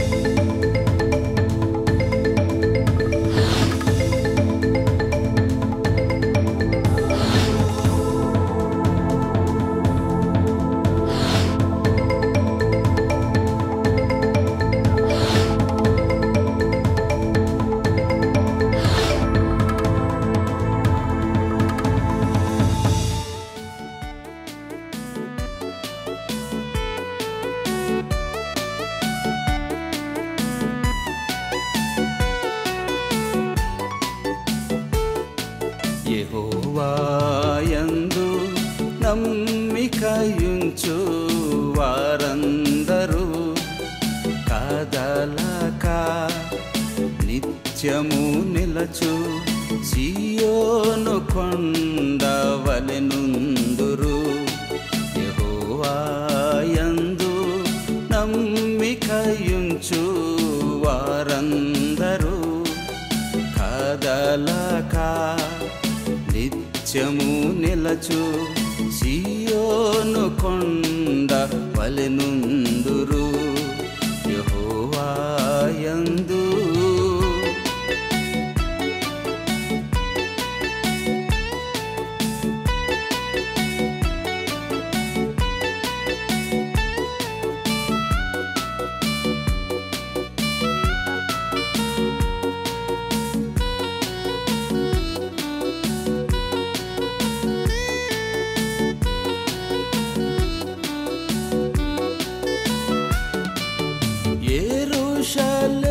you పొందవలెనుందురు యహోవాయందు నమ్మికయుంచు వారందరూ కదలక నిత్యము నిలచు సియోను కొండ వలెనుందురు యహోవాయందు shall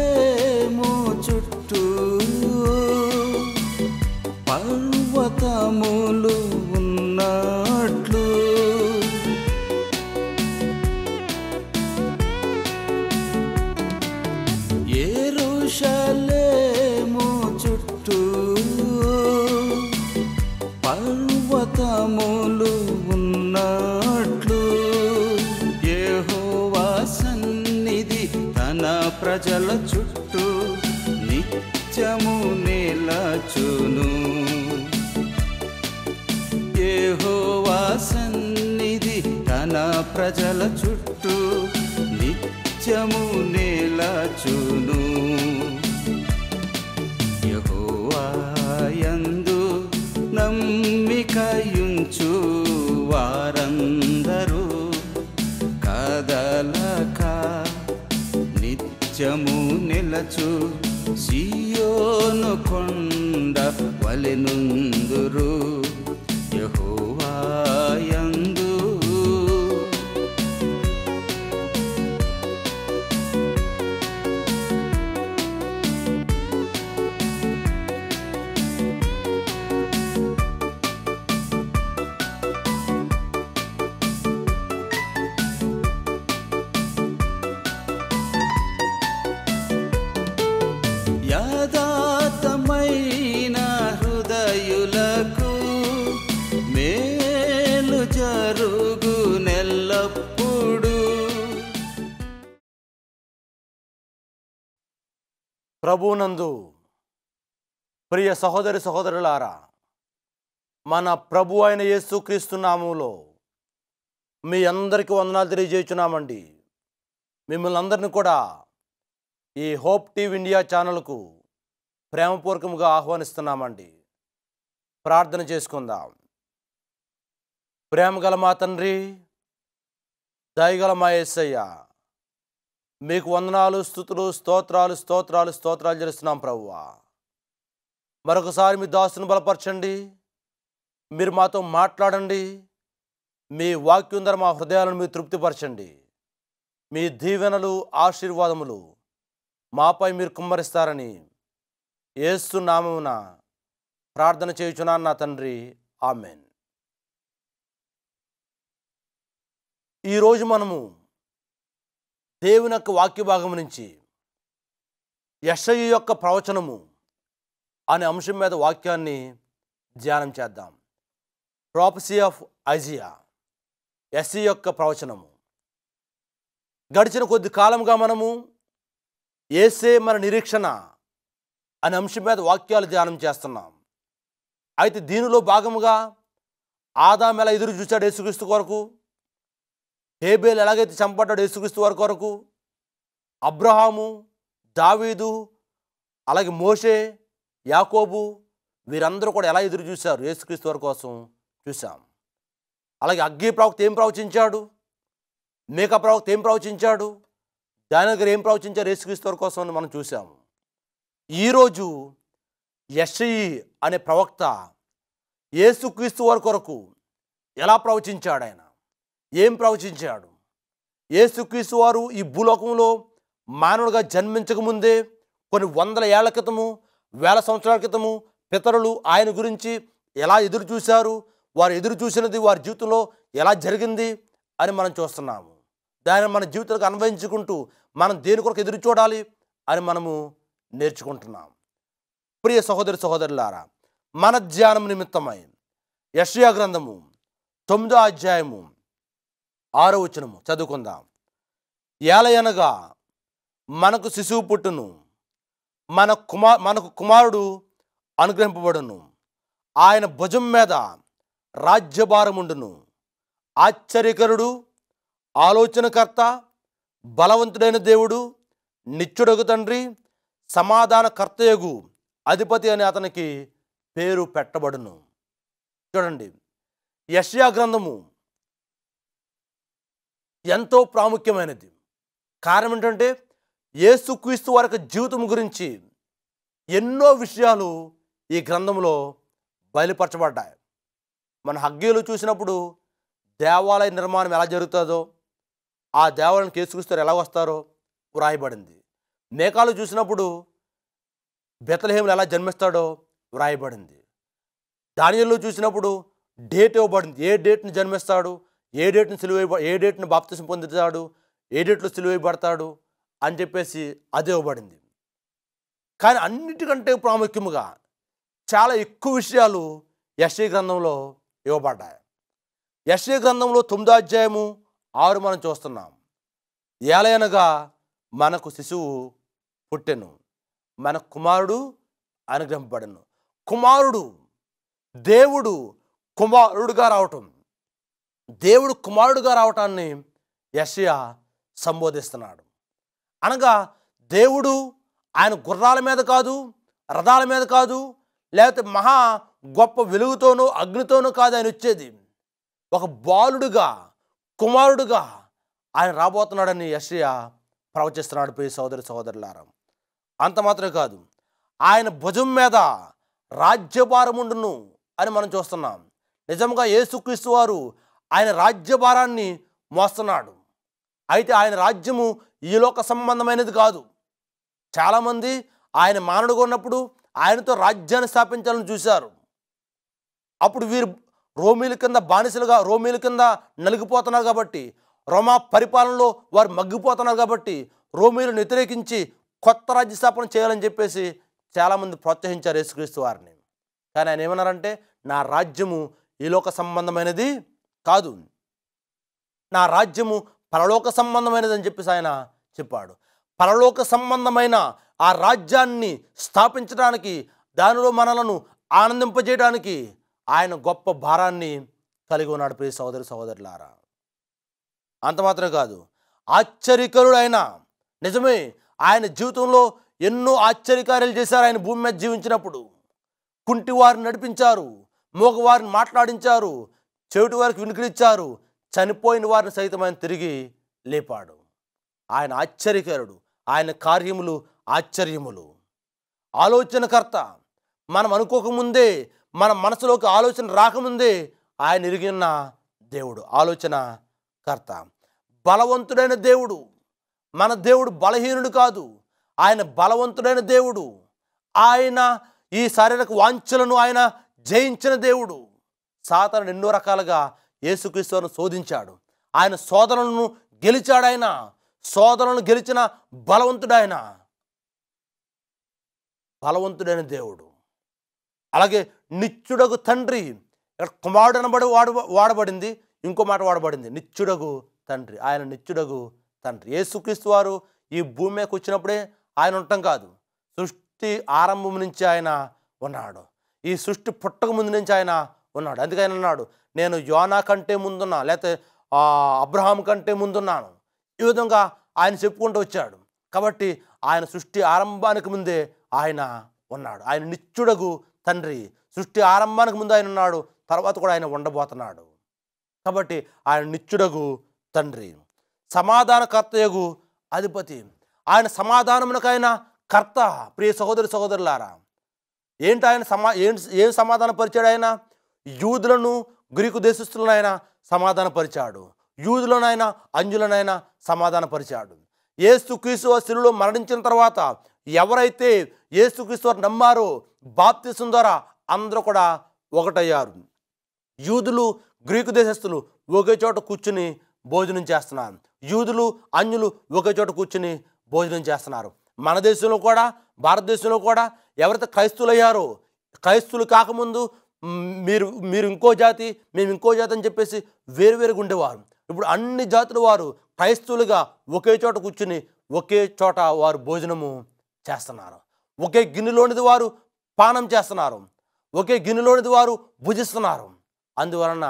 వెనుకయుంచు వారందరూ కదలక నిత్యము నిలచు సియోను కొండ వలెనుందురు యహో ప్రభునందు ప్రియ సహోదరి సహోదరులారా మన ప్రభు అయిన యేసుక్రీస్తు నామంలో మీ అందరికీ వందనాలు తెలియజేస్తున్నామండి మిమ్మల్ని అందరిని కూడా ఈ హోప్ టీవీ ఇండియా ఛానల్కు ప్రేమపూర్వకంగా ఆహ్వానిస్తున్నామండి ప్రార్థన చేసుకుందాం ప్రేమగల మా తండ్రి దయగల మా ఏసయ్యా మీకు వందనాలు స్థుతులు స్తోత్రాలు స్తోత్రాలు స్తోత్రాలు చేస్తున్నాం ప్రభు మరొకసారి మీ దాసును బలపరచండి మీరు మాతో మాట్లాడండి మీ వాక్యం ధర మా హృదయాలను మీరు తృప్తిపరచండి మీ దీవెనలు ఆశీర్వాదములు మాపై మీరు కుమ్మరిస్తారని ఏస్తు ప్రార్థన చేయుచున్నా నా తండ్రి ఆమెన్ ఈరోజు మనము దేవుని యొక్క వాక్య భాగం నుంచి యశయ్య యొక్క ప్రవచనము అనే అంశం మీద వాక్యాన్ని ధ్యానం చేద్దాం ప్రాపసీ ఆఫ్ ఐజియా ఎస్సీ యొక్క ప్రవచనము గడిచిన కొద్ది కాలంగా మనము ఏసే మన నిరీక్షణ అనే అంశం మీద వాక్యాలు ధ్యానం చేస్తున్నాం అయితే దీనిలో భాగముగా ఆదాం ఎలా ఎదురు చూశాడు యేసుక్రీస్తు కొరకు హేబేల్ ఎలాగైతే చంపడ్డాడు యేసుక్రీస్తు వారి కొరకు అబ్రహాము దావీదు అలాగే మోషే యాకోబు వీరందరూ కూడా ఎలా ఎదురు చూశారు యేసుక్రీస్తు వారి కోసం చూశాం అలాగే అగ్గి ప్రవక్త ఏం ప్రవచించాడు మేక ప్రవక్త ఏం ప్రవచించాడు దాని దగ్గర ఏం ప్రవచించారు యేసుక్రీస్తు వారి కోసం అని మనం చూసాము ఈరోజు యషయి అనే ప్రవక్త యేసుక్రీస్తు వారి కొరకు ఎలా ప్రవచించాడు ఆయన ఏం ప్రవచించాడు ఏసుక్రీసు వారు ఈ భూలోకంలో మానవుడిగా జన్మించకముందే కొన్ని వందల ఏళ్ల క్రితము వేల సంవత్సరాల క్రితము పితరులు ఆయన గురించి ఎలా ఎదురు చూశారు వారు ఎదురు చూసినది వారి జీవితంలో ఎలా జరిగింది అని మనం చూస్తున్నాము దాన్ని మన జీవితాలకు అన్వయించుకుంటూ మనం దేని కొరకు ఎదురు చూడాలి అని మనము నేర్చుకుంటున్నాం ప్రియ సహోదరి సహోదరులారా మన ధ్యానం నిమిత్తమై యశ్యా గ్రంథము తొమ్మిదో అధ్యాయము ఆరో వచనము చదువుకుందాం ఏలయనగా మనకు శిశువు పుట్టును మన కుమా మనకు కుమారుడు అనుగ్రహింపబడును ఆయన భుజం మీద రాజ్యభారముండును ఆశ్చర్యకరుడు ఆలోచనకర్త బలవంతుడైన దేవుడు నిత్యుడగు తండ్రి సమాధాన కర్తయగు అధిపతి అని అతనికి పేరు పెట్టబడును చూడండి యష్యా గ్రంథము ఎంతో ప్రాముఖ్యమైనది కారణం ఏంటంటే క్రీస్తు వారి జీవితం గురించి ఎన్నో విషయాలు ఈ గ్రంథంలో బయలుపరచబడ్డాయి మన హగ్గీలు చూసినప్పుడు దేవాలయ నిర్మాణం ఎలా జరుగుతుందో ఆ దేవాలయానికి యేసుక్రీస్తు ఎలా వస్తారో వ్రాయబడింది మేకాలు చూసినప్పుడు బెతలహేములు ఎలా జన్మిస్తాడో వ్రాయబడింది దానిలో చూసినప్పుడు డేట్ ఇవ్వబడింది ఏ డేట్ని జన్మిస్తాడు ఏ డేట్ను సిలువ ఏ డేట్ను బాప్తిసం పొందుతాడు ఏ డేట్లో సిలువైబడతాడు అని చెప్పేసి అది ఇవ్వబడింది కానీ అన్నిటికంటే ప్రాముఖ్యముగా చాలా ఎక్కువ విషయాలు యశ్య గ్రంథంలో ఇవ్వబడ్డాయి యశ్య గ్రంథంలో తొమ్మిదో అధ్యాయము ఆరు మనం చూస్తున్నాం ఏలయనగా మనకు శిశువు పుట్టెను మన కుమారుడు అనుగ్రహింపబడను కుమారుడు దేవుడు కుమారుడుగా రావటం దేవుడు కుమారుడుగా రావటాన్ని యషయా సంబోధిస్తున్నాడు అనగా దేవుడు ఆయన గుర్రాల మీద కాదు రథాల మీద కాదు లేకపోతే మహా గొప్ప వెలుగుతోనూ అగ్నితోనూ కాదు ఆయన వచ్చేది ఒక బాలుడుగా కుమారుడుగా ఆయన రాబోతున్నాడని యషయ ప్రవచిస్తున్నాడు పోయి సోదరి సోదరులారం అంత మాత్రమే కాదు ఆయన భుజం మీద రాజ్యభారముండును అని మనం చూస్తున్నాం నిజంగా ఏసుక్రీస్తు వారు ఆయన రాజ్యభారాన్ని మోస్తున్నాడు అయితే ఆయన రాజ్యము ఈ లోక సంబంధమైనది కాదు చాలామంది ఆయన మానవుడుగా ఉన్నప్పుడు ఆయనతో రాజ్యాన్ని స్థాపించాలని చూశారు అప్పుడు వీరు రోమిల కింద బానిసలుగా రోమిల కింద నలిగిపోతున్నారు కాబట్టి రోమా పరిపాలనలో వారు మగ్గిపోతున్నారు కాబట్టి రోమిలను వ్యతిరేకించి కొత్త రాజ్య స్థాపన చేయాలని చెప్పేసి చాలామంది ప్రోత్సహించారు యేసుక్రీస్తు వారిని కానీ ఆయన ఏమన్నారంటే నా రాజ్యము ఈ లోక సంబంధమైనది కాదు నా రాజ్యము పరలోక సంబంధమైనదని చెప్పేసి ఆయన చెప్పాడు పరలోక సంబంధమైన ఆ రాజ్యాన్ని స్థాపించడానికి దానిలో మనలను ఆనందింపజేయడానికి ఆయన గొప్ప భారాన్ని కలిగి ఉన్నాడు ప్రియ సహోదరి సహోదరులారా అంత మాత్రమే కాదు ఆశ్చర్యకరుడైన నిజమే ఆయన జీవితంలో ఎన్నో ఆశ్చర్యకార్యాలు చేశారు ఆయన భూమి మీద జీవించినప్పుడు కుంటివారిని నడిపించారు మూగవారిని మాట్లాడించారు చెవిటి వారికి వినికిడిచ్చారు చనిపోయిన వారిని సైతం ఆయన తిరిగి లేపాడు ఆయన ఆశ్చర్యకరుడు ఆయన కార్యములు ఆశ్చర్యములు ఆలోచనకర్త మనం అనుకోకముందే మన మనసులోకి ఆలోచన రాకముందే ఆయన ఎరిగిన దేవుడు ఆలోచన కర్త బలవంతుడైన దేవుడు మన దేవుడు బలహీనుడు కాదు ఆయన బలవంతుడైన దేవుడు ఆయన ఈ శారీరక వాంఛలను ఆయన జయించిన దేవుడు సాతను ఎన్నో రకాలుగా యేసుక్రీస్తును శోధించాడు ఆయన సోదరులను గెలిచాడాయన సోదరులను గెలిచిన బలవంతుడాయన బలవంతుడైన దేవుడు అలాగే నిచ్చుడగు తండ్రి ఇక్కడ కుమారుడు అనబడి వాడు వాడబడింది ఇంకో మాట వాడబడింది నిచ్చుడగు తండ్రి ఆయన నిచ్చుడగు తండ్రి యేసుక్రీస్తు వారు ఈ భూమి మీదకి వచ్చినప్పుడే ఆయన ఉండటం కాదు సృష్టి ఆరంభం నుంచి ఆయన ఉన్నాడు ఈ సృష్టి పుట్టక ముందు నుంచి ఆయన ఉన్నాడు అందుకని అన్నాడు నేను యోనా కంటే ముందున్నా లేకపోతే అబ్రహాం కంటే ముందున్నాను ఈ విధంగా ఆయన చెప్పుకుంటూ వచ్చాడు కాబట్టి ఆయన సృష్టి ఆరంభానికి ముందే ఆయన ఉన్నాడు ఆయన నిత్యుడగు తండ్రి సృష్టి ఆరంభానికి ముందు ఆయన ఉన్నాడు తర్వాత కూడా ఆయన ఉండబోతున్నాడు కాబట్టి ఆయన నిత్యుడగు తండ్రి సమాధానకర్తయగు అధిపతి ఆయన సమాధానమునకైన కర్త ప్రియ సహోదరి సహోదరులారా ఏంటి ఆయన సమా ఏం ఏం పరిచాడు ఆయన యూదులను గ్రీకు దేశస్తులనైనా పరిచాడు యూదులనైనా అంజులనైనా పరిచాడు ఏసుక్రీస్తు శిలులో మరణించిన తర్వాత ఎవరైతే ఏసుక్రీస్తు నమ్మారో బాప్తిసం ద్వారా అందరూ కూడా ఒకటయ్యారు యూదులు గ్రీకు దేశస్తులు ఒకే చోట కూర్చుని భోజనం చేస్తున్నారు యూదులు అన్యులు ఒకే చోట కూర్చుని భోజనం చేస్తున్నారు మన దేశంలో కూడా భారతదేశంలో కూడా ఎవరైతే అయ్యారో క్రైస్తువులు కాకముందు మీరు మీరు ఇంకో జాతి మేము ఇంకో జాతి అని చెప్పేసి వేరువేరుగా ఉండేవారు ఇప్పుడు అన్ని జాతుల వారు క్రైస్తవులుగా ఒకే చోట కూర్చుని ఒకే చోట వారు భోజనము చేస్తున్నారు ఒకే గిన్నెలోనిది వారు పానం చేస్తున్నారు ఒకే గిన్నెలోనిది వారు భుజిస్తున్నారు అందువలన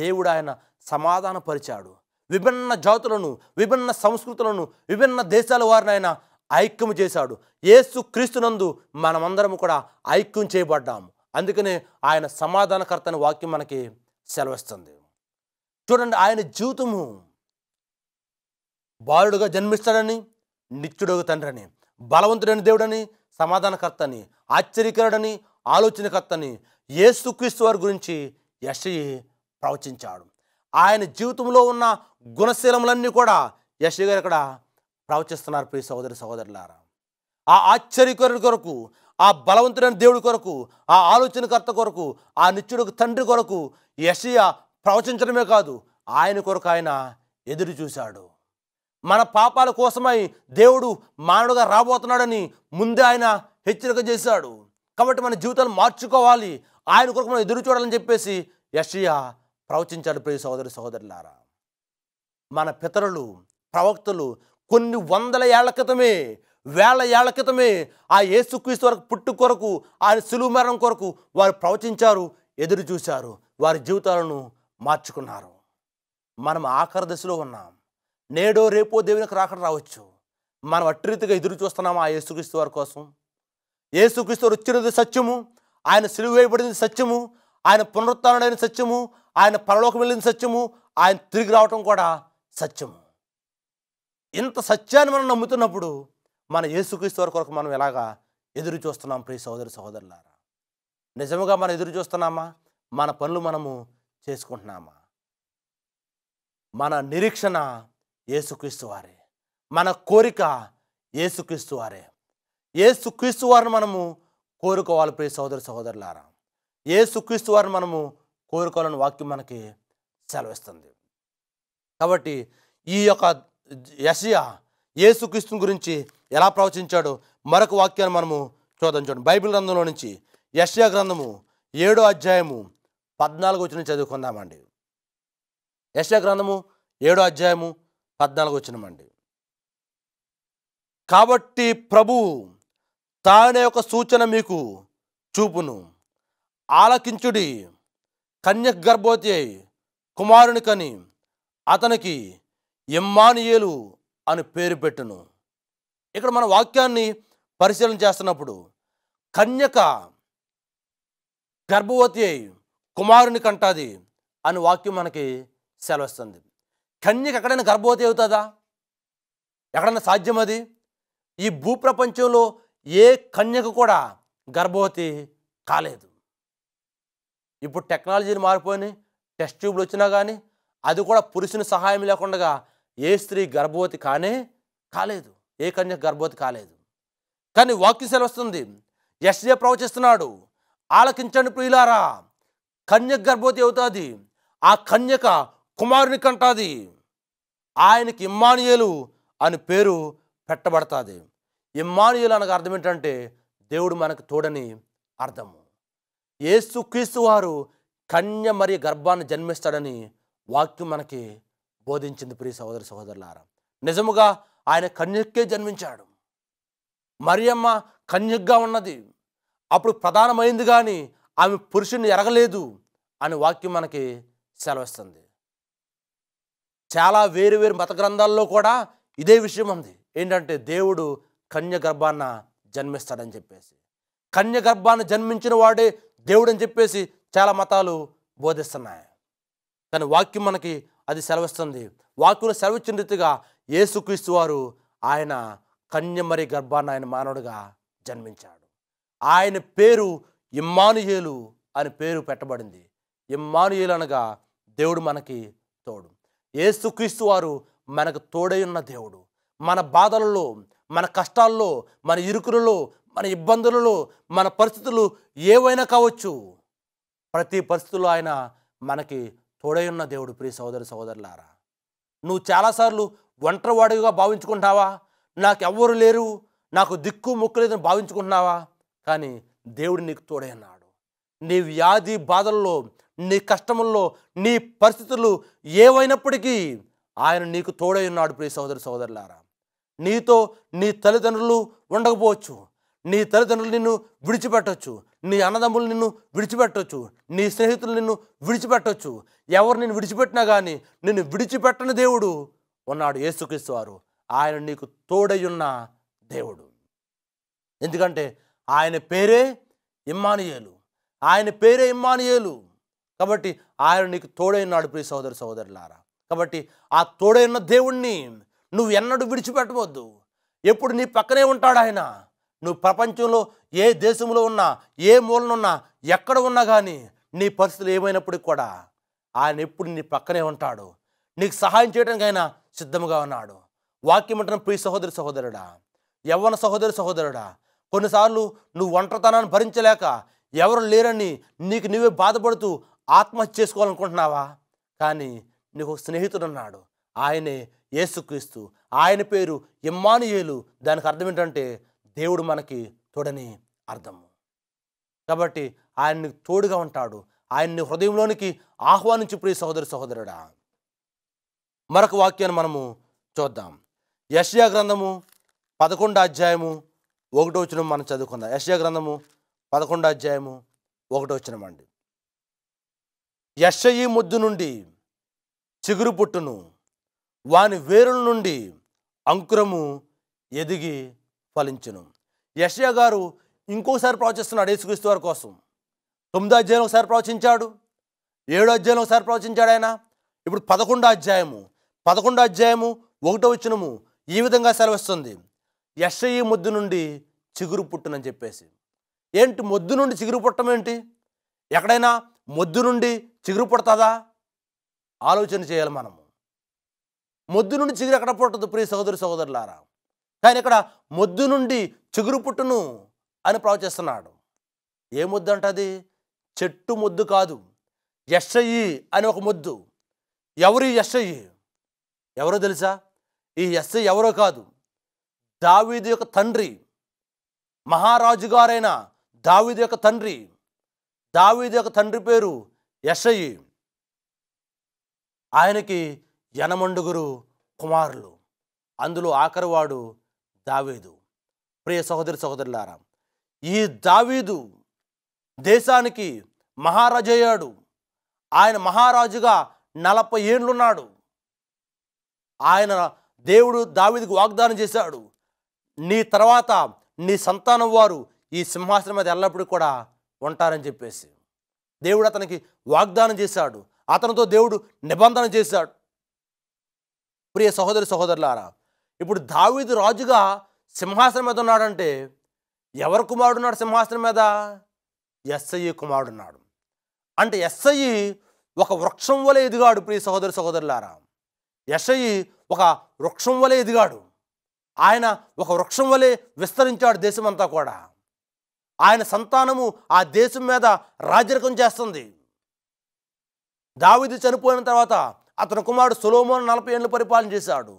దేవుడు ఆయన సమాధానపరిచాడు విభిన్న జాతులను విభిన్న సంస్కృతులను విభిన్న దేశాల వారిని ఆయన ఐక్యము చేశాడు ఏసు క్రీస్తునందు మనమందరము కూడా ఐక్యం చేయబడ్డాము అందుకనే ఆయన సమాధానకర్త అనే వాక్యం మనకి సెలవిస్తుంది చూడండి ఆయన జీవితము బాలుడుగా జన్మిస్తాడని తండ్రి అని బలవంతుడని దేవుడని సమాధానకర్తని ఆశ్చర్యకరుడని అని ఏసుక్రీస్తు వారి గురించి యషయి ప్రవచించాడు ఆయన జీవితంలో ఉన్న గుణశీలములన్నీ కూడా యషి గారు ఇక్కడ ప్రవచిస్తున్నారు ప్రియ సోదరి సోదరులారా ఆ ఆశ్చర్యకరుడి కొరకు ఆ బలవంతుడైన దేవుడి కొరకు ఆ ఆలోచనకర్త కొరకు ఆ నిత్యుడు తండ్రి కొరకు యషియా ప్రవచించడమే కాదు ఆయన కొరకు ఆయన ఎదురు చూశాడు మన పాపాల కోసమై దేవుడు మానవుడుగా రాబోతున్నాడని ముందే ఆయన హెచ్చరిక చేశాడు కాబట్టి మన జీవితాలు మార్చుకోవాలి ఆయన కొరకు మనం ఎదురు చూడాలని చెప్పేసి యషియా ప్రవచించాడు ప్రియ సోదరి సోదరులారా మన పితరులు ప్రవక్తలు కొన్ని వందల ఏళ్ల క్రితమే వేల ఏళ్ల క్రితమే ఆ యేసుక్రీస్తు వరకు పుట్టు కొరకు ఆయన సులువు మరణం కొరకు వారు ప్రవచించారు ఎదురు చూశారు వారి జీవితాలను మార్చుకున్నారు మనం ఆఖరి దశలో ఉన్నాం నేడో రేపో దేవునికి రాకడ రావచ్చు మనం అట్రీతిగా ఎదురు చూస్తున్నాము ఆ యేసుక్రీస్తు వారి కోసం యేసుక్రీస్తు వచ్చినది సత్యము ఆయన సిలువ వేయబడింది సత్యము ఆయన పునరుత్డైన సత్యము ఆయన పరలోకం వెళ్ళిన సత్యము ఆయన తిరిగి రావటం కూడా సత్యము ఇంత సత్యాన్ని మనం నమ్ముతున్నప్పుడు మన యేసుక్రీస్తు వారి కొరకు మనం ఎలాగా ఎదురు చూస్తున్నాం ప్రియ సోదరి సహోదరులారా నిజముగా మనం ఎదురు చూస్తున్నామా మన పనులు మనము చేసుకుంటున్నామా మన నిరీక్షణ ఏసుక్రీస్తు వారే మన కోరిక ఏసుక్రీస్తు వారే ఏసుక్రీస్తు వారిని మనము కోరుకోవాలి ప్రియ సోదరి సహోదరులారా ఏసుక్రీస్తు వారిని మనము కోరుకోవాలని వాక్యం మనకి సెలవిస్తుంది కాబట్టి ఈ యొక్క యషియా యేసుక్రీస్తుని గురించి ఎలా ప్రవచించాడో మరొక వాక్యాన్ని మనము చూద్దాం చూడండి బైబిల్ గ్రంథంలో నుంచి యశ్యా గ్రంథము ఏడో అధ్యాయము పద్నాలుగు వచ్చిన చదువుకుందామండి యశ్యా గ్రంథము ఏడో అధ్యాయము పద్నాలుగు వచ్చినమండి కాబట్టి ప్రభు తానే ఒక సూచన మీకు చూపును ఆలకించుడి కన్య గర్భవతి కుమారుని కని అతనికి ఎమ్మానియేలు అని పేరు పెట్టును ఇక్కడ మన వాక్యాన్ని పరిశీలన చేస్తున్నప్పుడు కన్యక గర్భవతి అయి కుమారుని కంటాది అని వాక్యం మనకి సెలవిస్తుంది కన్యక ఎక్కడైనా గర్భవతి అవుతుందా ఎక్కడైనా సాధ్యం అది ఈ భూప్రపంచంలో ఏ కన్యక కూడా గర్భవతి కాలేదు ఇప్పుడు టెక్నాలజీని మారిపోయి టెస్ట్ ట్యూబ్లు వచ్చినా కానీ అది కూడా పురుషుని సహాయం లేకుండా ఏ స్త్రీ గర్భవతి కానే కాలేదు ఏ కన్య గర్భవతి కాలేదు కానీ వాక్య సెలవుస్తుంది యశ్య ప్రవచిస్తున్నాడు ఆలకించండి ప్రియులారా కన్య గర్భవతి అవుతుంది ఆ కన్యక కుమారుని కంటాది ఆయనకి ఇమ్మానుయేలు అని పేరు పెట్టబడుతుంది ఇమ్మానుయేలు అనగా అర్థం ఏంటంటే దేవుడు మనకు తోడని అర్థము ఏసుక్రీస్తు వారు కన్య మరి గర్భాన్ని జన్మిస్తాడని వాక్యం మనకి బోధించింది ప్రియ సహోదరి సహోదరులారా నిజముగా ఆయన కన్యక్కే జన్మించాడు మరియమ్మ కన్యగ్గా ఉన్నది అప్పుడు ప్రధానమైంది కానీ ఆమె పురుషుని ఎరగలేదు అని వాక్యం మనకి సెలవిస్తుంది చాలా వేరు వేరు మత గ్రంథాల్లో కూడా ఇదే విషయం ఉంది ఏంటంటే దేవుడు కన్య గర్భాన్న జన్మిస్తాడని చెప్పేసి కన్య గర్భాన్ని జన్మించిన వాడే దేవుడు అని చెప్పేసి చాలా మతాలు బోధిస్తున్నాయి కానీ వాక్యం మనకి అది సెలవిస్తుంది వాక్కును సెలవిచ్చిన రీతిగా యేసుక్రీస్తు వారు ఆయన కన్యమరి గర్భాన్ని ఆయన మానవుడిగా జన్మించాడు ఆయన పేరు ఇమ్మానుయేలు అని పేరు పెట్టబడింది ఇమ్మానుయేలు అనగా దేవుడు మనకి తోడు ఏసుక్రీస్తు వారు మనకు తోడై ఉన్న దేవుడు మన బాధలలో మన కష్టాల్లో మన ఇరుకులలో మన ఇబ్బందులలో మన పరిస్థితులు ఏవైనా కావచ్చు ప్రతి పరిస్థితుల్లో ఆయన మనకి తోడై ఉన్న దేవుడు ప్రియ సోదరి సోదరులారా నువ్వు చాలాసార్లు ఒంటరివాడిగా నాకు నాకెవ్వరు లేరు నాకు దిక్కు ముక్కు లేదని భావించుకుంటున్నావా కానీ దేవుడు నీకు తోడే అన్నాడు నీ వ్యాధి బాధల్లో నీ కష్టముల్లో నీ పరిస్థితులు ఏవైనప్పటికీ ఆయన నీకు తోడై ఉన్నాడు ప్రియ సోదరి సోదరులారా నీతో నీ తల్లిదండ్రులు ఉండకపోవచ్చు నీ తల్లిదండ్రులు నిన్ను విడిచిపెట్టొచ్చు నీ అన్నదమ్ములు నిన్ను విడిచిపెట్టొచ్చు నీ స్నేహితులు నిన్ను విడిచిపెట్టొచ్చు ఎవరు నిన్ను విడిచిపెట్టినా కానీ నిన్ను విడిచిపెట్టని దేవుడు ఉన్నాడు యేసుక్రీస్తు వారు ఆయన నీకు తోడయ్యున్న దేవుడు ఎందుకంటే ఆయన పేరే ఇమ్మానియేలు ఆయన పేరే ఇమ్మానియేలు కాబట్టి ఆయన నీకు తోడైనాడు ప్రియ సోదరు సోదరులారా కాబట్టి ఆ తోడైన దేవుణ్ణి నువ్వు ఎన్నడూ విడిచిపెట్టవద్దు ఎప్పుడు నీ పక్కనే ఉంటాడు ఆయన నువ్వు ప్రపంచంలో ఏ దేశంలో ఉన్నా ఏ మూలనున్నా ఎక్కడ ఉన్నా కానీ నీ పరిస్థితులు ఏమైనప్పటికి కూడా ఆయన ఎప్పుడు నీ పక్కనే ఉంటాడు నీకు సహాయం చేయడానికైనా ఆయన సిద్ధంగా ఉన్నాడు వాక్యం అంటున్న ప్రియ సహోదరి సహోదరుడా యవ్వన సహోదరి సహోదరుడా కొన్నిసార్లు నువ్వు ఒంటరితనాన్ని భరించలేక ఎవరు లేరని నీకు నువ్వే బాధపడుతూ ఆత్మహత్య చేసుకోవాలనుకుంటున్నావా కానీ నీకు స్నేహితుడు ఉన్నాడు ఆయనే యేసుక్రీస్తు ఆయన పేరు ఇమ్మానుయేలు దానికి అర్థం ఏంటంటే దేవుడు మనకి తోడని అర్థము కాబట్టి ఆయన్ని తోడుగా ఉంటాడు ఆయన్ని హృదయంలోనికి ఆహ్వానించి ప్రియ సహోదరు సహోదరుడా మరొక వాక్యాన్ని మనము చూద్దాం యశ్యా గ్రంథము పదకొండు అధ్యాయము ఒకటో వచ్చిన మనం చదువుకుందాం యశ్యా గ్రంథము పదకొండు అధ్యాయము ఒకటో అండి యషయి ముద్దు నుండి చిగురు పుట్టును వాని వేరుల నుండి అంకురము ఎదిగి ఫలించును యష్యా గారు ఇంకోసారి ప్రవచిస్తున్నాడు యేసుక్రీస్తు వారి కోసం తొమ్మిదో అధ్యాయం ఒకసారి ప్రవచించాడు ఏడో అధ్యాయం ఒకసారి ప్రవచించాడు ఆయన ఇప్పుడు పదకొండో అధ్యాయము పదకొండో అధ్యాయము ఒకటో వచ్చినము ఈ విధంగా సెలవిస్తుంది యషయి మొద్దు నుండి చిగురు పుట్టునని చెప్పేసి ఏంటి మొద్దు నుండి చిగురు పుట్టడం ఏంటి ఎక్కడైనా మొద్దు నుండి చిగురు పుడతాదా ఆలోచన చేయాలి మనము మొద్దు నుండి చిగురు ఎక్కడ పుట్టదు ప్రియ సహోదరు సహోదరులారా కానీ ఇక్కడ మొద్దు నుండి చిగురు పుట్టును అని ప్రవచిస్తున్నాడు ఏ ముద్దు అంటది చెట్టు ముద్దు కాదు ఎస్ఐ అని ఒక ముద్దు ఎవరు ఎస్ఐ ఎవరో తెలుసా ఈ ఎస్ఐ ఎవరో కాదు దావీది యొక్క తండ్రి మహారాజు గారైన దావీది యొక్క తండ్రి దావీది యొక్క తండ్రి పేరు ఎస్ఐ ఆయనకి యనమండుగురు కుమారులు అందులో ఆఖరివాడు దావీదు ప్రియ సహోదరి సహోదరులారా ఈ దావీదు దేశానికి మహారాజు అయ్యాడు ఆయన మహారాజుగా నలభై ఏండ్లున్నాడు ఆయన దేవుడు దావీదికి వాగ్దానం చేశాడు నీ తర్వాత నీ సంతానం వారు ఈ సింహాసనం మీద ఎల్లప్పుడూ కూడా ఉంటారని చెప్పేసి దేవుడు అతనికి వాగ్దానం చేశాడు అతనితో దేవుడు నిబంధన చేశాడు ప్రియ సహోదరి సహోదరులారా ఇప్పుడు దావీదు రాజుగా సింహాసనం మీద ఉన్నాడంటే ఎవరు కుమారుడున్నాడు సింహాసనం మీద ఎస్ఐ కుమారుడున్నాడు అంటే ఎస్ఐ ఒక వృక్షం వలె ఎదిగాడు ప్రియ సహోదరు సహోదరులారా ఎస్ఐ ఒక వృక్షం వలె ఎదిగాడు ఆయన ఒక వృక్షం వలె విస్తరించాడు దేశమంతా కూడా ఆయన సంతానము ఆ దేశం మీద రాజరికం చేస్తుంది దావిది చనిపోయిన తర్వాత అతని కుమారుడు సులోమోను నలభై ఏళ్ళు పరిపాలన చేశాడు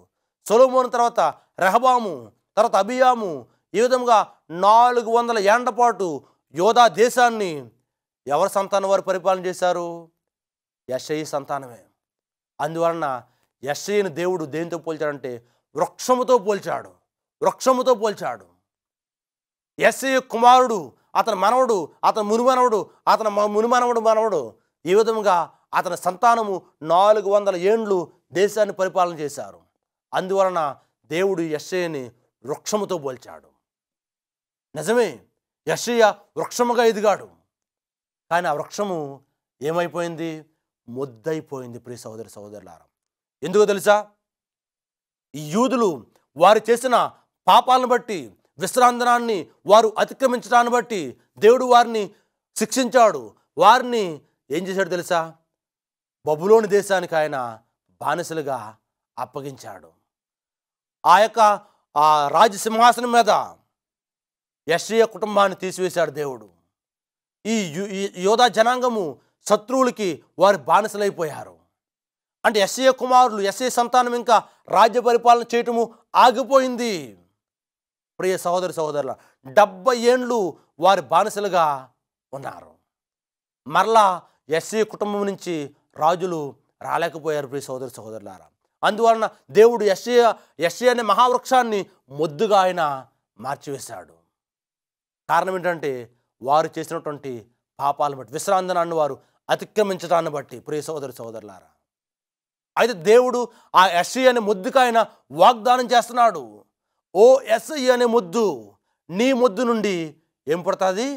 సొలోమోన్ తర్వాత రెహబాము తర్వాత అభియాము ఈ విధంగా నాలుగు వందల ఏండపాటు యోధా దేశాన్ని ఎవరి సంతానం వారు పరిపాలన చేశారు యశయ్య సంతానమే అందువలన యశయ్యని దేవుడు దేనితో పోల్చాడంటే వృక్షముతో పోల్చాడు వృక్షముతో పోల్చాడు ఎస్ఐ కుమారుడు అతని మనవడు అతని మునుమనవుడు అతని మునుమనవుడు మనవుడు ఈ విధముగా అతని సంతానము నాలుగు వందల ఏండ్లు దేశాన్ని పరిపాలన చేశారు అందువలన దేవుడు యశయ్యని వృక్షముతో పోల్చాడు నిజమే యశయ్య వృక్షముగా ఎదిగాడు కానీ ఆ వృక్షము ఏమైపోయింది ముద్దైపోయింది ప్రియ సహోదరి సహోదరులారా ఎందుకు తెలుసా ఈ యూదులు వారు చేసిన పాపాలను బట్టి విశ్రాంతనాన్ని వారు అతిక్రమించడాన్ని బట్టి దేవుడు వారిని శిక్షించాడు వారిని ఏం చేశాడు తెలుసా బబులోని దేశానికి ఆయన బానిసలుగా అప్పగించాడు ఆ యొక్క ఆ రాజసింహాసనం మీద యశ్రీయ కుటుంబాన్ని తీసివేశాడు దేవుడు ఈ యోధా జనాంగము శత్రువులకి వారి బానిసలైపోయారు అంటే ఎస్ఏ కుమారులు ఎస్ఏ సంతానం ఇంకా రాజ్య పరిపాలన చేయటము ఆగిపోయింది ప్రియ సహోదరి సహోదరుల డెబ్బై ఏండ్లు వారి బానిసలుగా ఉన్నారు మరలా ఎస్ఏ కుటుంబం నుంచి రాజులు రాలేకపోయారు ప్రియ సహోదరి సహోదరులారా అందువలన దేవుడు యశయ యశయ అనే మహావృక్షాన్ని మొద్దుగా ఆయన మార్చివేశాడు కారణం ఏంటంటే వారు చేసినటువంటి పాపాలను బట్టి విశ్రాంతనాన్ని వారు అతిక్రమించడాన్ని బట్టి ప్రియ సోదరు సోదరులారా అయితే దేవుడు ఆ ఎస్ఈ అనే ముద్దుకు ఆయన వాగ్దానం చేస్తున్నాడు ఓ ఎస్ఐ అనే ముద్దు నీ ముద్దు నుండి ఏం పడుతుంది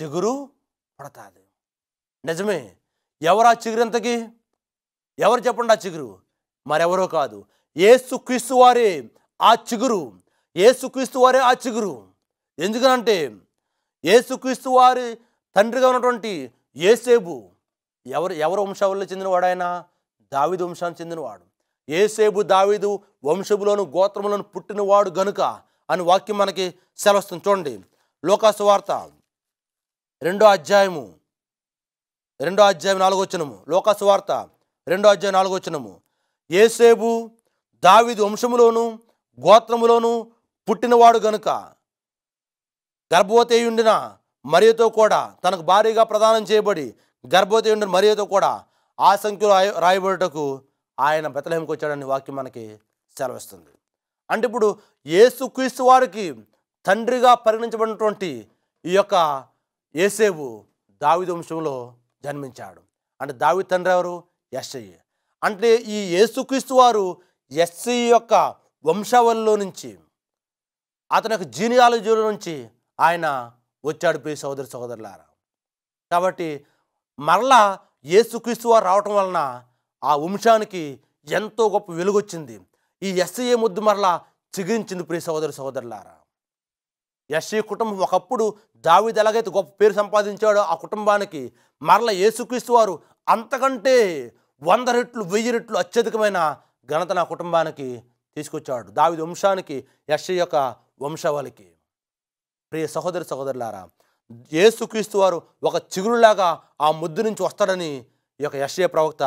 చిగురు పడుతుంది నిజమే ఎవరా చిగురు ఎంతకి ఎవరు చెప్పండి ఆ చిగురు మరెవరో కాదు ఏసుక్రీస్తు వారే ఆ చిగురు ఏసుక్రీస్తు వారే ఆ చిగురు ఎందుకనంటే ఏసుక్రీస్తు వారి తండ్రిగా ఉన్నటువంటి ఏసేబు ఎవరు ఎవరు వంశావళిలో చెందినవాడైనా దావిదు వంశానికి చెందినవాడు ఏసేబు దావిదు వంశములోను గోత్రములను పుట్టినవాడు గనుక అని వాక్యం మనకి సెలవుస్తుంది చూడండి లోకాసు వార్త రెండో అధ్యాయము రెండో అధ్యాయం వచ్చినము లోకాసు వార్త రెండో అధ్యాయం వచ్చినము ఏసేబు దావిదు వంశములోను గోత్రములోను పుట్టినవాడు గనుక గర్భవతి ఉండిన మరియుతో కూడా తనకు భారీగా ప్రదానం చేయబడి గర్భవతి ఉండిన మరియుతో కూడా ఆ సంఖ్యలో రాయబడుటకు ఆయన బెతలహేమికి వచ్చాడని వాక్యం మనకి సెలవిస్తుంది అంటే ఇప్పుడు ఏసుక్రీస్తు వారికి తండ్రిగా పరిగణించబడినటువంటి ఈ యొక్క ఏసేబు దావిద వంశంలో జన్మించాడు అంటే దావి తండ్రి ఎవరు యశయ్య అంటే ఈ యేసుక్రీస్తు వారు ఎస్సీ యొక్క వంశావళిలో నుంచి అతని యొక్క జీనియాలజీలో నుంచి ఆయన వచ్చాడు ప్రియ సోదరి సోదరులారా కాబట్టి మరలా యేసుక్రీస్తు వారు రావటం వలన ఆ వంశానికి ఎంతో గొప్ప వెలుగొచ్చింది ఈ ఎస్సీఏ ముద్దు మరలా చిగురించింది ప్రియ సోదరి సోదరులారా ఎస్సీ కుటుంబం ఒకప్పుడు దావిది ఎలాగైతే గొప్ప పేరు సంపాదించాడో ఆ కుటుంబానికి మరల యేసుక్రీస్తు వారు అంతకంటే వంద రెట్లు వెయ్యి రెట్లు అత్యధికమైన ఘనత నా కుటుంబానికి తీసుకొచ్చాడు దావిది వంశానికి యశ యొక్క వంశవళికి ప్రియ సహోదరి సహోదరులారా ఏసుక్రీస్తు వారు ఒక చిగురులాగా ఆ ముద్దు నుంచి వస్తాడని ఈ యొక్క యశయ ప్రవక్త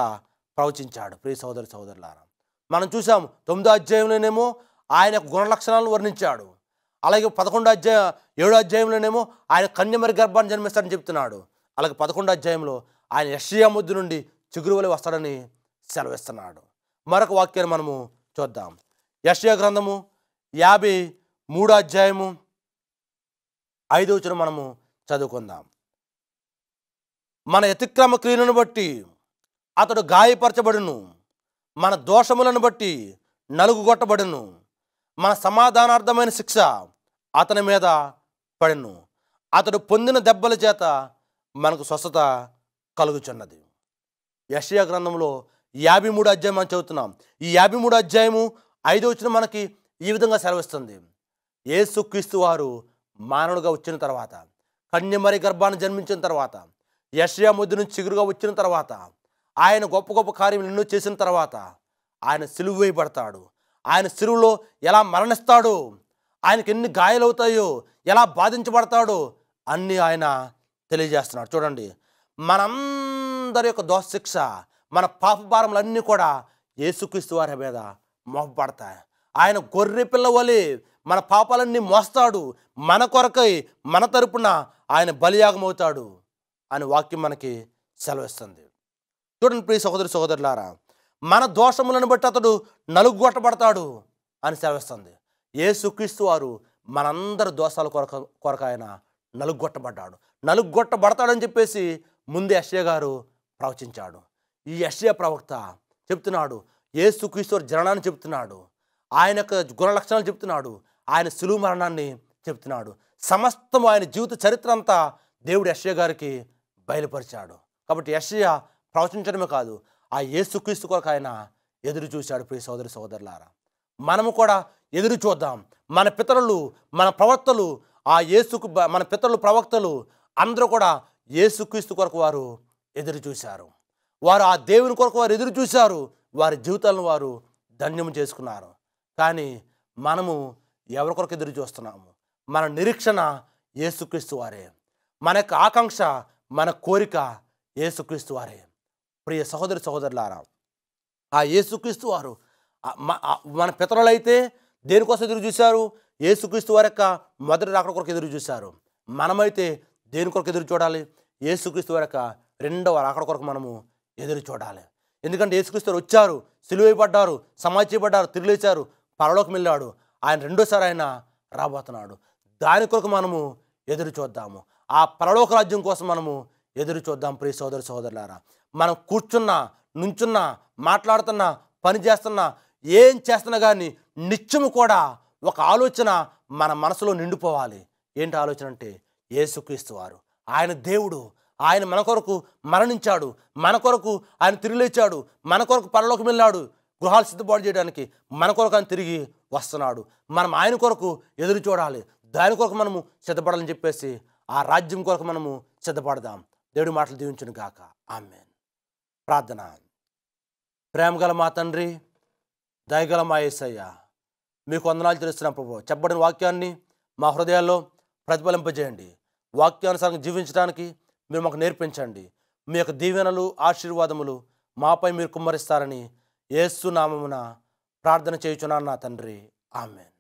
ప్రవచించాడు ప్రియ సహోదరి సహోదరులారా మనం చూసాం తొమ్మిదో అధ్యాయంలోనేమో ఆయన గుణ లక్షణాలను వర్ణించాడు అలాగే పదకొండో అధ్యాయ ఏడో అధ్యాయంలోనేమో ఆయన కన్యమరి గర్భాన్ని జన్మిస్తాడని చెప్తున్నాడు అలాగే పదకొండో అధ్యాయంలో ఆయన యషయా ముద్దు నుండి చిగురువలి వస్తాడని సెలవిస్తున్నాడు మరొక వాక్యాన్ని మనము చూద్దాం యశయ గ్రంథము యాభై మూడో అధ్యాయము ఐదో వచ్చిన మనము చదువుకుందాం మన అతిక్రమ క్రియలను బట్టి అతడు గాయపరచబడును మన దోషములను బట్టి నలుగుగొట్టబడును మన సమాధానార్థమైన శిక్ష అతని మీద పడను అతడు పొందిన దెబ్బల చేత మనకు స్వస్థత కలుగుచున్నది యషయా గ్రంథంలో యాభై మూడు అధ్యాయం మనం చదువుతున్నాం ఈ యాభై మూడు అధ్యాయము ఐదో వచ్చిన మనకి ఈ విధంగా సెలవిస్తుంది యేసు క్రీస్తు వారు మానవుడుగా వచ్చిన తర్వాత కన్యమరి గర్భాన్ని జన్మించిన తర్వాత యషయా ముద్దు నుంచి చిగురుగా వచ్చిన తర్వాత ఆయన గొప్ప గొప్ప కార్యం ఎన్నో చేసిన తర్వాత ఆయన సిలువు వేయబడతాడు ఆయన సిలువులో ఎలా మరణిస్తాడు ఆయనకి ఎన్ని గాయాలవుతాయో ఎలా బాధించబడతాడో అన్నీ ఆయన తెలియజేస్తున్నాడు చూడండి మనం అందరి యొక్క దోషశిక్ష మన పాపభారములన్నీ కూడా యేసుక్రీస్తు వారి మీద మోపబడతాయి ఆయన గొర్రె పిల్లవలి మన పాపాలన్నీ మోస్తాడు మన కొరకై మన తరపున ఆయన బలియాగమవుతాడు అని వాక్యం మనకి సెలవిస్తుంది చూడండి ప్రియ సహోదరి సహోదరులారా మన దోషములను బట్టి అతడు నలుగొట్టబడతాడు అని సెలవిస్తుంది యేసుక్రీస్తు వారు మనందరి దోషాల కొరక కొరకు ఆయన నలుగొట్టబడ్డాడు నలుగొట్టబడతాడని చెప్పేసి ముందే అశ్వయ్య గారు ప్రవచించాడు ఈ యష్యా ప్రవక్త చెప్తున్నాడు ఏసుక్రీశ్వర్ జననాన్ని చెప్తున్నాడు ఆయన యొక్క గుణలక్షణాలు చెప్తున్నాడు ఆయన సులువు మరణాన్ని చెప్తున్నాడు సమస్తం ఆయన జీవిత చరిత్ర అంతా దేవుడు యష్య గారికి బయలుపరిచాడు కాబట్టి యష్య ప్రవచించడమే కాదు ఆ ఏసుక్రీస్తు కొరకు ఆయన ఎదురు చూశాడు ప్రియ సోదరి సోదరులారా మనము కూడా ఎదురు చూద్దాం మన పితరులు మన ప్రవక్తలు ఆ యేసుకు మన పితరులు ప్రవక్తలు అందరూ కూడా యేసుక్రీస్తు కొరకు వారు ఎదురు చూశారు వారు ఆ దేవుని కొరకు వారు ఎదురు చూశారు వారి జీవితాలను వారు ధన్యము చేసుకున్నారు కానీ మనము ఎవరి కొరకు ఎదురు చూస్తున్నాము మన నిరీక్షణ ఏసుక్రీస్తు వారే మన యొక్క ఆకాంక్ష మన కోరిక ఏసుక్రీస్తు వారే ప్రియ సహోదరి సహోదరులారా ఆ ఏసుక్రీస్తు వారు మన పితరులైతే దేనికోసం ఎదురు చూశారు ఏసుక్రీస్తు వారి యొక్క మొదటి రాకడ కొరకు ఎదురు చూశారు మనమైతే దేని కొరకు ఎదురు చూడాలి ఏసుక్రీస్తు వారి యొక్క రెండవ రాకడ కొరకు మనము ఎదురు చూడాలి ఎందుకంటే యేసుక్రీస్తు వచ్చారు సిలువైపడ్డారు సమాధి చేయబడ్డారు తిరిగిలేచారు పరలోకి వెళ్ళాడు ఆయన రెండోసారి ఆయన రాబోతున్నాడు దాని కొరకు మనము ఎదురు చూద్దాము ఆ పరలోక రాజ్యం కోసం మనము ఎదురు చూద్దాం ప్రియ సోదరు సోదరులారా మనం కూర్చున్నా నుంచున్నా మాట్లాడుతున్నా పని చేస్తున్నా ఏం చేస్తున్నా కానీ నిత్యము కూడా ఒక ఆలోచన మన మనసులో నిండిపోవాలి ఏంటి ఆలోచన అంటే ఏసుక్రీస్తు వారు ఆయన దేవుడు ఆయన మన కొరకు మరణించాడు మన కొరకు ఆయన లేచాడు మన కొరకు పరలోకి వెళ్ళాడు గృహాలు సిద్ధపాటు చేయడానికి మన కొరకు ఆయన తిరిగి వస్తున్నాడు మనం ఆయన కొరకు ఎదురు చూడాలి దాని కొరకు మనము సిద్ధపడాలని చెప్పేసి ఆ రాజ్యం కొరకు మనము సిద్ధపడదాం దేవుడి మాటలు దీవించును గాక ఆమె ప్రార్థన ప్రేమగల మా తండ్రి దయగల మా ఏసయ్య మీకు వందనాలు తెలుస్తున్నాం ప్రభు చెప్పబడిన వాక్యాన్ని మా హృదయాల్లో ప్రతిఫలింపజేయండి వాక్యానుసారంగా జీవించడానికి మీరు మాకు నేర్పించండి మీ యొక్క దీవెనలు ఆశీర్వాదములు మాపై మీరు కుమ్మరిస్తారని నామమున ప్రార్థన చేయుచున్నాను నా తండ్రి ఆమెన్